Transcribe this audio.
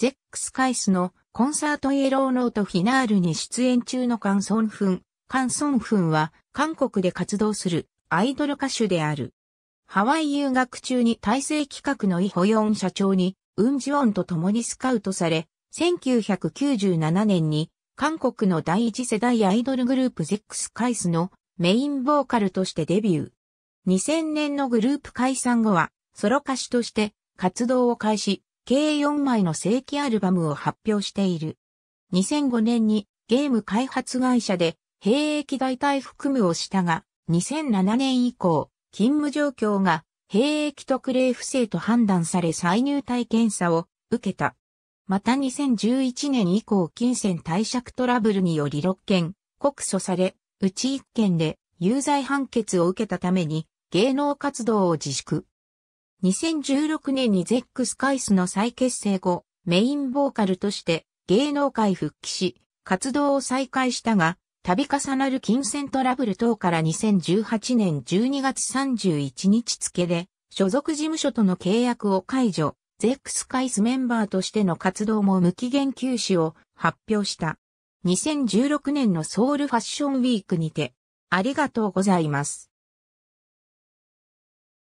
ゼックス・カイスのコンサートイエローノートフィナールに出演中のカンソンフン。カンソンフンは韓国で活動するアイドル歌手である。ハワイ留学中に体制企画のイ・ホヨン社長にウンジオンと共にスカウトされ、1997年に韓国の第一世代アイドルグループゼックス・カイスのメインボーカルとしてデビュー。2000年のグループ解散後はソロ歌手として活動を開始、計4枚の正規アルバムを発表している。2005年にゲーム開発会社で兵役代替含むをしたが、2007年以降、勤務状況が兵役特例不正と判断され再入隊検査を受けた。また2011年以降金銭貸借トラブルにより6件告訴され、うち1件で有罪判決を受けたために芸能活動を自粛。2016年にゼックスカイスの再結成後、メインボーカルとして芸能界復帰し、活動を再開したが、度重なる金銭トラブル等から2018年12月31日付で、所属事務所との契約を解除、ゼックスカイスメンバーとしての活動も無期限休止を発表した。2016年のソウルファッションウィークにて、ありがとうございます。